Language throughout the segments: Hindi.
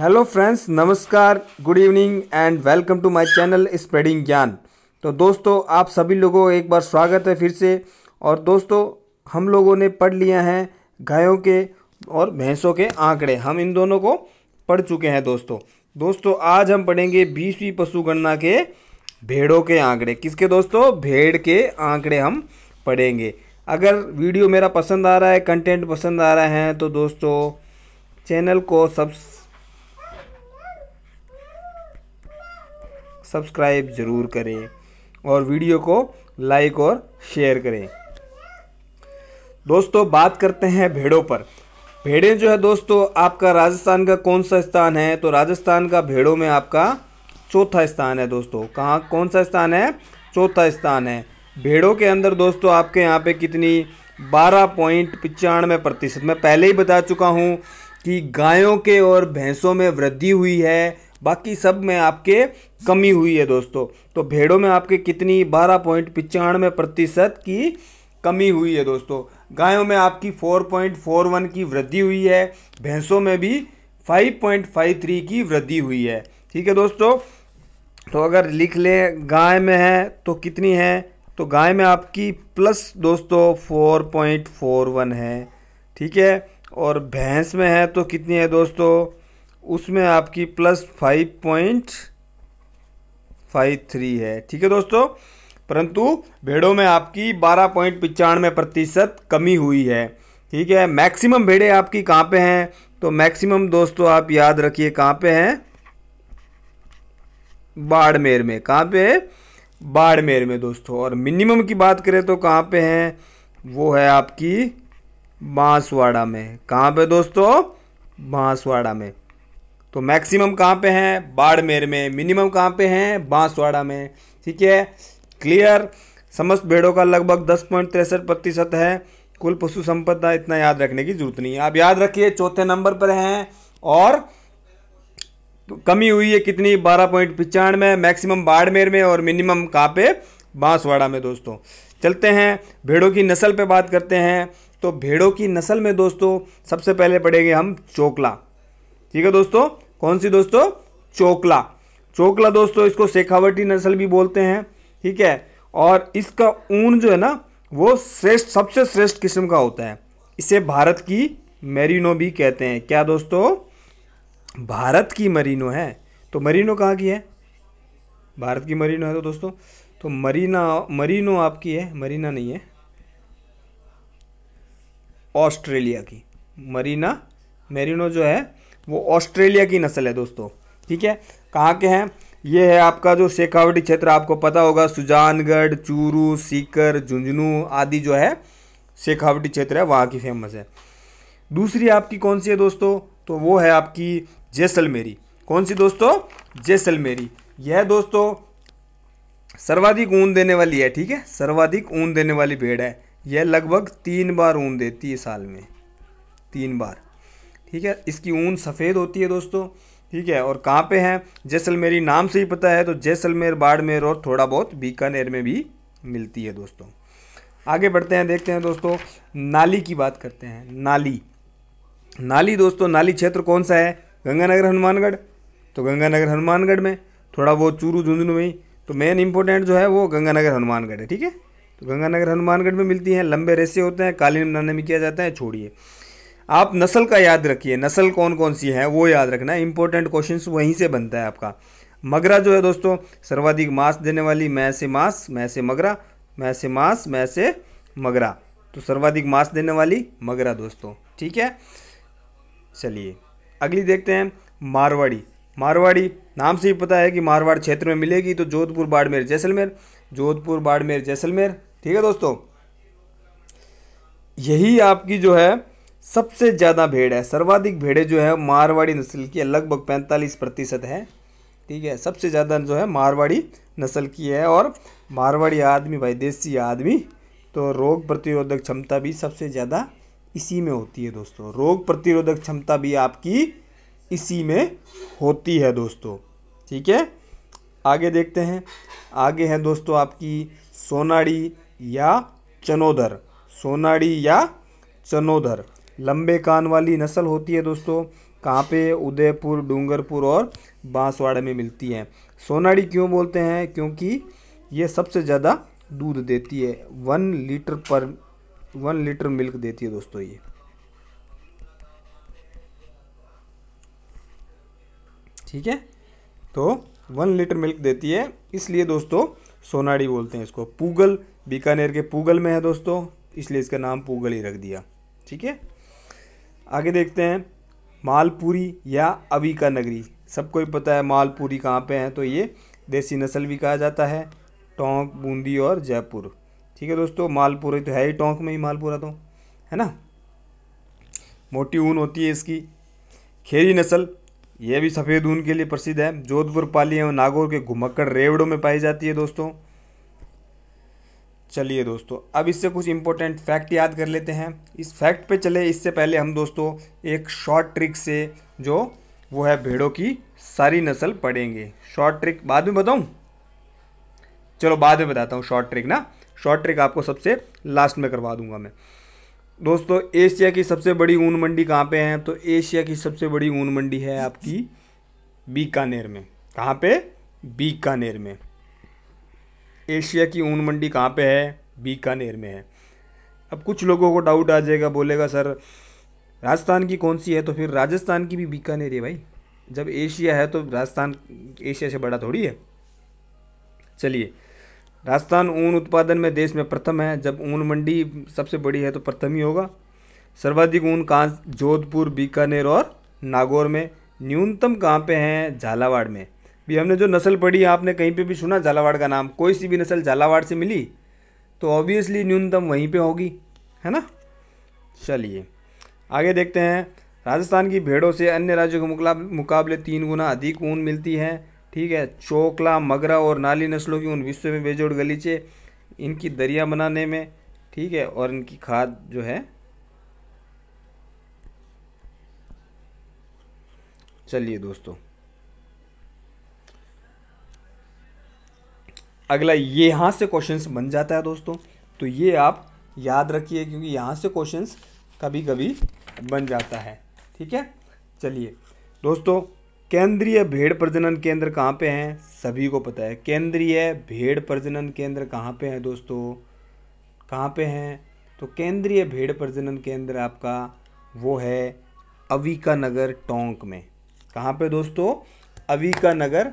हेलो फ्रेंड्स नमस्कार good evening and welcome to my channel spreading Gyan तो दोस्तों आप सभी लोगों एक बार स्वागत है फिर से और दोस्तों हम लोगों ने पढ़ लिया है गायों के और भैंसों के आंकड़े हम इन दोनों को पढ़ चुके हैं दोस्तों दोस्तों आज हम पढ़ेंगे बीसवीं पशु गणना के भेड़ों के आंकड़े किसके दोस्तों भेड़ के आंकड़े हम पढ़ेंगे अगर वीडियो मेरा पसंद आ रहा है कंटेंट पसंद आ रहा है तो दोस्तों चैनल को सब्स सब्सक्राइब ज़रूर करें और वीडियो को लाइक और शेयर करें दोस्तों बात करते हैं भेड़ों पर भेड़ें जो है दोस्तों आपका राजस्थान का कौन सा स्थान है तो राजस्थान का भेड़ों में आपका चौथा स्थान है दोस्तों कहाँ कौन सा स्थान है चौथा स्थान है भेड़ों के अंदर दोस्तों आपके यहाँ पे कितनी बारह पॉइंट पचानवे प्रतिशत मैं पहले ही बता चुका हूँ कि गायों के और भैंसों में वृद्धि हुई है बाकी सब में आपके कमी हुई है दोस्तों तो भेड़ों में आपके कितनी बारह पॉइंट पचानवे प्रतिशत की कमी हुई है दोस्तों गायों में आपकी फोर फोर पॉइंट वन की वृद्धि हुई है भैंसों में भी फाइव फाइव पॉइंट थ्री की वृद्धि हुई है ठीक है दोस्तों तो अगर लिख लें गाय में है तो कितनी है तो गाय में आपकी प्लस दोस्तों फोर फोर पॉइंट वन है ठीक है और भैंस में है तो कितनी है दोस्तों उसमें आपकी plus five point five three है ठीक है दोस्तों परंतु भेड़ों में आपकी बारह पॉइंट पचानवे प्रतिशत कमी हुई है ठीक है मैक्सिमम भेड़े आपकी कहाँ पे हैं तो मैक्सिमम दोस्तों आप याद रखिए कहाँ पे हैं बाड़मेर में कहाँ पे है बाड़मेर में दोस्तों और मिनिमम की बात करें तो कहाँ पे हैं वो है आपकी बांसवाड़ा में कहाँ पे दोस्तों बांसवाड़ा में तो मैक्सिमम कहाँ पे हैं बाड़मेर में मिनिमम कहाँ पे हैं बांसवाड़ा में ठीक है क्लियर समस्त भेड़ों का लगभग दस पॉइंट तिरसठ प्रतिशत है कुल पशु संपदा इतना याद रखने की जरूरत नहीं है आप याद रखिए चौथे नंबर पर हैं और कमी हुई है कितनी बारह पॉइंट पचानवे मैक्सिमम बाड़मेर में और मिनिमम कहाँ पे बांसवाड़ा में दोस्तों चलते हैं भेड़ों की नस्ल पे बात करते हैं तो भेड़ों की नस्ल में दोस्तों सबसे पहले पड़ेंगे हम चोकला ठीक है दोस्तों कौन सी दोस्तों चोकला चोकला दोस्तों इसको शेखावटी नस्ल भी बोलते हैं ठीक है और इसका ऊन जो है ना वो श्रेष्ठ सबसे श्रेष्ठ किस्म का होता है इसे भारत की मेरिनो भी कहते हैं क्या दोस्तों भारत की मरीनो है तो मरीनो कहाँ की है भारत की मरीनो है तो दोस्तों तो मरीना मरीनो आपकी है मरीना नहीं है ऑस्ट्रेलिया की मरीना मेरिनो जो है वो ऑस्ट्रेलिया की नस्ल है दोस्तों ठीक है कहाँ के हैं ये है आपका जो शेखावटी क्षेत्र आपको पता होगा सुजानगढ़ चूरू सीकर झुंझुनू आदि जो है शेखावटी क्षेत्र है वहाँ की फेमस है दूसरी आपकी कौन सी है दोस्तों तो वो है आपकी जैसलमेरी कौन सी दोस्तों जैसलमेरी यह दोस्तों सर्वाधिक ऊन देने वाली है ठीक है सर्वाधिक ऊन देने वाली भेड़ है यह लगभग तीन बार ऊन देती है साल में तीन बार ठीक है इसकी ऊन सफ़ेद होती है दोस्तों ठीक है और कहाँ पे हैं जैसलमेरी नाम से ही पता है तो जैसलमेर बाड़मेर और थोड़ा बहुत बीकानेर में भी मिलती है दोस्तों आगे बढ़ते हैं देखते हैं दोस्तों नाली की बात करते हैं नाली नाली दोस्तों नाली क्षेत्र कौन सा है गंगानगर हनुमानगढ़ तो गंगानगर हनुमानगढ़ में थोड़ा बहुत चूरू झुंझुनू में तो मेन इंपॉर्टेंट जो है वो गंगानगर हनुमानगढ़ है ठीक है तो गंगानगर हनुमानगढ़ में मिलती हैं लंबे रेसे होते हैं कालीन बनाने में किया जाता है छोड़िए आप नस्ल का याद रखिए नस्ल कौन कौन सी है वो याद रखना इंपॉर्टेंट क्वेश्चन वहीं से बनता है आपका मगरा जो है दोस्तों सर्वाधिक मांस देने वाली मैं से मांस मैं से मगरा मैं से मांस मैं से मगरा तो सर्वाधिक मांस देने वाली मगरा दोस्तों ठीक है चलिए अगली देखते हैं मारवाड़ी मारवाड़ी नाम से ही पता है कि मारवाड़ क्षेत्र में मिलेगी तो जोधपुर बाड़मेर जैसलमेर जोधपुर बाड़मेर जैसलमेर ठीक है दोस्तों यही आपकी जो है सबसे ज़्यादा भेड़ है सर्वाधिक भेड़ें जो है मारवाड़ी नस्ल की है लगभग पैंतालीस प्रतिशत है ठीक है सबसे ज़्यादा जो है मारवाड़ी नस्ल की है और मारवाड़ी आदमी भाई देसी आदमी तो रोग प्रतिरोधक क्षमता भी सबसे ज़्यादा इसी में होती है दोस्तों रोग प्रतिरोधक क्षमता भी आपकी इसी में होती है दोस्तों ठीक है आगे देखते हैं आगे है दोस्तों आपकी सोनाड़ी या चनोदर सोनाड़ी या चनोदर लंबे कान वाली नस्ल होती है दोस्तों कहाँ पे उदयपुर डूंगरपुर और बांसवाड़ा में मिलती हैं सोनाड़ी क्यों बोलते हैं क्योंकि ये सबसे ज़्यादा दूध देती है वन लीटर पर वन लीटर मिल्क देती है दोस्तों ये ठीक है तो वन लीटर मिल्क देती है इसलिए दोस्तों सोनाड़ी बोलते हैं इसको पूगल बीकानेर के पूगल में है दोस्तों इसलिए इसका नाम पूगल ही रख दिया ठीक है आगे देखते हैं मालपुरी या अवी का नगरी सबको ही पता है मालपुरी कहाँ पे है तो ये देसी नस्ल भी कहा जाता है टोंक बूंदी और जयपुर ठीक है दोस्तों मालपुरी तो है ही टोंक में ही मालपुरा तो है ना मोटी ऊन होती है इसकी खेरी नस्ल यह भी सफ़ेद ऊन के लिए प्रसिद्ध है जोधपुर पाली एवं नागौर के घुमक्कड़ रेवड़ों में पाई जाती है दोस्तों चलिए दोस्तों अब इससे कुछ इंपॉर्टेंट फैक्ट याद कर लेते हैं इस फैक्ट पे चले इससे पहले हम दोस्तों एक शॉर्ट ट्रिक से जो वो है भेड़ों की सारी नस्ल पढ़ेंगे शॉर्ट ट्रिक बाद में बताऊँ चलो बाद में बताता हूँ शॉर्ट ट्रिक ना शॉर्ट ट्रिक आपको सबसे लास्ट में करवा दूंगा मैं दोस्तों एशिया की सबसे बड़ी ऊन मंडी कहाँ पे है तो एशिया की सबसे बड़ी ऊन मंडी है आपकी बीकानेर में कहाँ पे बीकानेर में एशिया की ऊन मंडी कहाँ पे है बीकानेर में है अब कुछ लोगों को डाउट आ जाएगा बोलेगा सर राजस्थान की कौन सी है तो फिर राजस्थान की भी बीकानेर है भाई जब एशिया है तो राजस्थान एशिया से बड़ा थोड़ी है चलिए राजस्थान ऊन उत्पादन में देश में प्रथम है जब ऊन मंडी सबसे बड़ी है तो प्रथम ही होगा सर्वाधिक ऊन कहाँ जोधपुर बीकानेर और नागौर में न्यूनतम कहाँ पे हैं झालावाड़ में भी हमने जो नस्ल पढ़ी आपने कहीं पे भी सुना झालावाड़ का नाम कोई सी भी नस्ल झालावाड़ से मिली तो ऑब्वियसली न्यूनतम वहीं पे होगी है ना चलिए आगे देखते हैं राजस्थान की भेड़ों से अन्य राज्यों के मुकाबले तीन गुना अधिक ऊन मिलती है ठीक है चोकला मगरा और नाली नस्लों की ऊन विश्व में बेजोड़ गलीचे इनकी दरिया बनाने में ठीक है और इनकी खाद जो है चलिए दोस्तों अगला ये यहाँ से क्वेश्चंस बन जाता है दोस्तों तो ये आप याद रखिए क्योंकि यहाँ से क्वेश्चंस कभी कभी बन जाता है ठीक है चलिए दोस्तों केंद्रीय भेड़ प्रजनन केंद्र कहाँ पे हैं सभी को पता है केंद्रीय भेड़ प्रजनन केंद्र कहाँ पे है दोस्तों कहाँ पे हैं तो केंद्रीय भेड़ प्रजनन केंद्र आपका वो है अविका नगर टोंक में कहाँ पर दोस्तों अविका नगर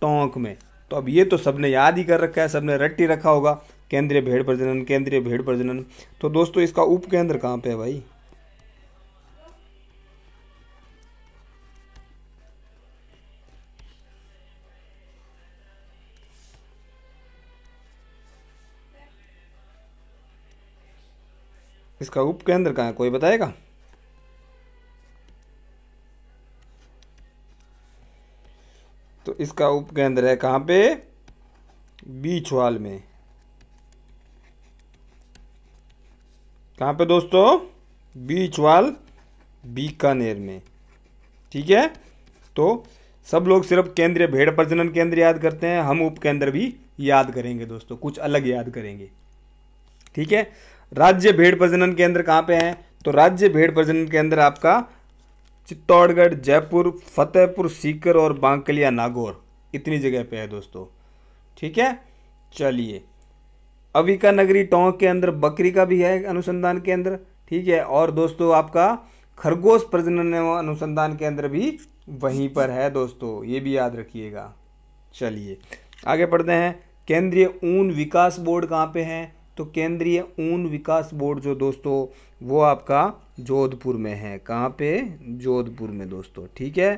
टोंक में तो अब ये तो सबने याद ही कर रखा है सबने रट ही रखा होगा केंद्रीय भेड़ प्रजनन केंद्रीय भेड़ प्रजनन तो दोस्तों इसका उप केंद्र कहाँ पे है भाई इसका उप केंद्र कहाँ है कोई बताएगा इसका उपकेंद्र है कहाँ पे वाल में कहाँ पे दोस्तों वाल बीकानेर में ठीक है तो सब लोग सिर्फ केंद्रीय भेड़ प्रजनन केंद्र याद करते हैं हम उपकेंद्र भी याद करेंगे दोस्तों कुछ अलग याद करेंगे ठीक है राज्य भेड़ प्रजनन केंद्र कहाँ पे हैं तो राज्य भेड़ प्रजनन केंद्र आपका चित्तौड़गढ़ जयपुर फतेहपुर सीकर और बांकलिया नागौर इतनी जगह पे है दोस्तों ठीक है चलिए अविका नगरी टोंक के अंदर बकरी का भी है अनुसंधान केंद्र ठीक है और दोस्तों आपका खरगोश प्रजनन अनुसंधान केंद्र भी वहीं पर है दोस्तों ये भी याद रखिएगा चलिए आगे पढ़ते हैं केंद्रीय ऊन विकास बोर्ड कहाँ पे है तो केंद्रीय ऊन विकास बोर्ड जो दोस्तों वो आपका जोधपुर में है कहाँ पे जोधपुर में दोस्तों ठीक है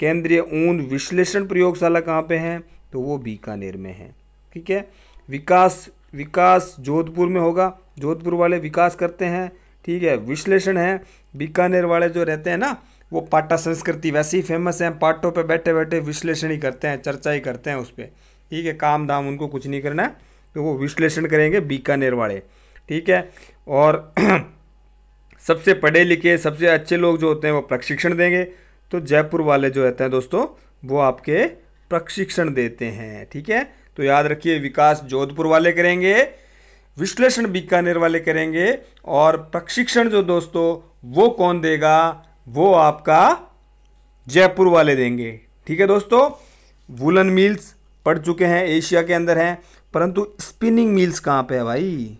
केंद्रीय ऊन विश्लेषण प्रयोगशाला कहाँ पे है तो वो बीकानेर में है ठीक है विकास विकास जोधपुर में होगा जोधपुर वाले विकास करते हैं ठीक है विश्लेषण है बीकानेर वाले जो रहते हैं ना वो पाटा संस्कृति वैसे ही फेमस हैं पाटों पे बैठे बैठे विश्लेषण ही करते हैं चर्चा ही करते हैं उस पर ठीक है काम धाम उनको कुछ नहीं करना है तो वो विश्लेषण करेंगे बीकानेर वाले ठीक है और सबसे पढ़े लिखे सबसे अच्छे लोग जो होते हैं वो प्रशिक्षण देंगे तो जयपुर वाले जो रहते हैं दोस्तों वो आपके प्रशिक्षण देते हैं ठीक है तो याद रखिए विकास जोधपुर वाले करेंगे विश्लेषण बीकानेर वाले करेंगे और प्रशिक्षण जो दोस्तों वो कौन देगा वो आपका जयपुर वाले देंगे ठीक है दोस्तों वुलन मिल्स पढ़ चुके हैं एशिया के अंदर हैं परंतु स्पिनिंग मिल्स कहाँ पे है भाई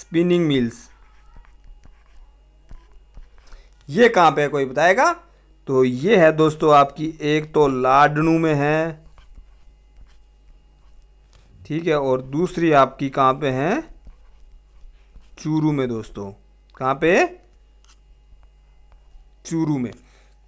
स्पिनिंग मिल्स ये कहाँ पे है कोई बताएगा तो ये है दोस्तों आपकी एक तो लाडनू में है ठीक है और दूसरी आपकी कहाँ पे है चूरू में दोस्तों कहाँ पे चूरू में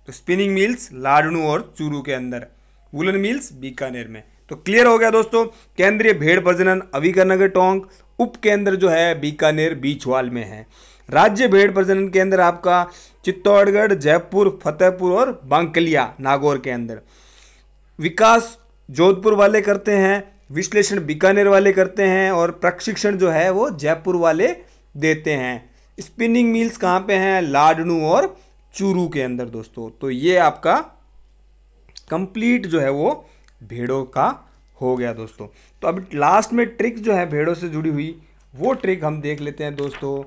तो स्पिनिंग मिल्स लाडनू और चूरू के अंदर वुलन मिल्स बीकानेर में तो क्लियर हो गया दोस्तों केंद्रीय भेड़ प्रजनन अविकानगर टोंक उपकेंद्र जो है बीकानेर बीछवाल में है राज्य भेड़ प्रजनन केंद्र आपका चित्तौड़गढ़ जयपुर फतेहपुर और बांकलिया नागौर के अंदर विकास जोधपुर वाले करते हैं विश्लेषण बीकानेर वाले करते हैं और प्रशिक्षण जो है वो जयपुर वाले देते हैं स्पिनिंग मिल्स कहाँ पे हैं लाडनू और चूरू के अंदर दोस्तों तो ये आपका कंप्लीट जो है वो भेड़ों का हो गया दोस्तों तो अब लास्ट में ट्रिक जो है भेड़ों से जुड़ी हुई वो ट्रिक हम देख लेते हैं दोस्तों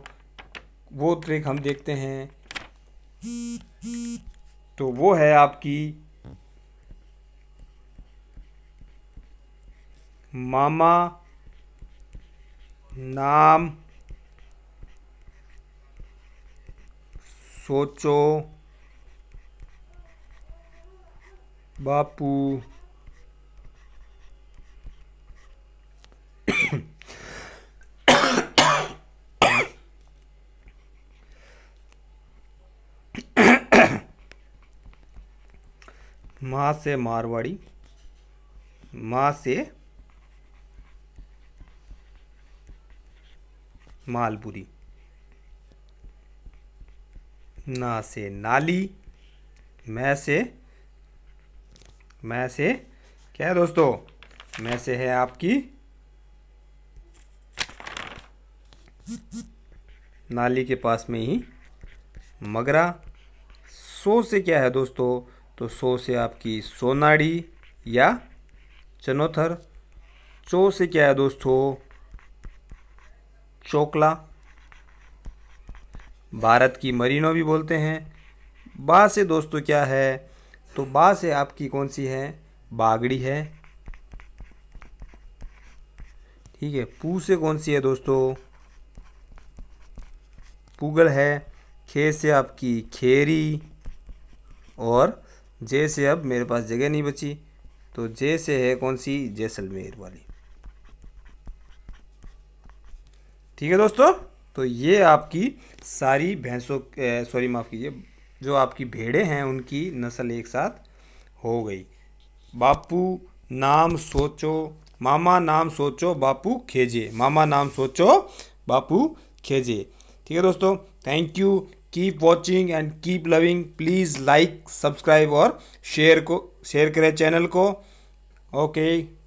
वो ट्रिक हम देखते हैं तो वो है आपकी मामा नाम सोचो बापू माँ से मारवाड़ी माँ से मालपुरी ना से नाली मैं से मैं से क्या है दोस्तों मैं से है आपकी नाली के पास में ही मगरा सो से क्या है दोस्तों तो सो से आपकी सोनाड़ी या चनोथर चो से क्या है दोस्तों चोकला भारत की मरीनो भी बोलते हैं बा से दोस्तों क्या है तो बा से आपकी कौन सी है बागड़ी है ठीक है पू से कौन सी है दोस्तों पुगल है खे से आपकी खेरी और जे से अब मेरे पास जगह नहीं बची तो जे से है कौन सी जैसलमेर वाली ठीक है दोस्तों तो ये आपकी सारी भैंसों सॉरी माफ़ कीजिए जो आपकी भेड़ें हैं उनकी नस्ल एक साथ हो गई बापू नाम सोचो मामा नाम सोचो बापू खेजे मामा नाम सोचो बापू खेजे ठीक है दोस्तों thank you keep watching and keep loving please like subscribe और शेयर को शेयर करें चैनल को ओके okay.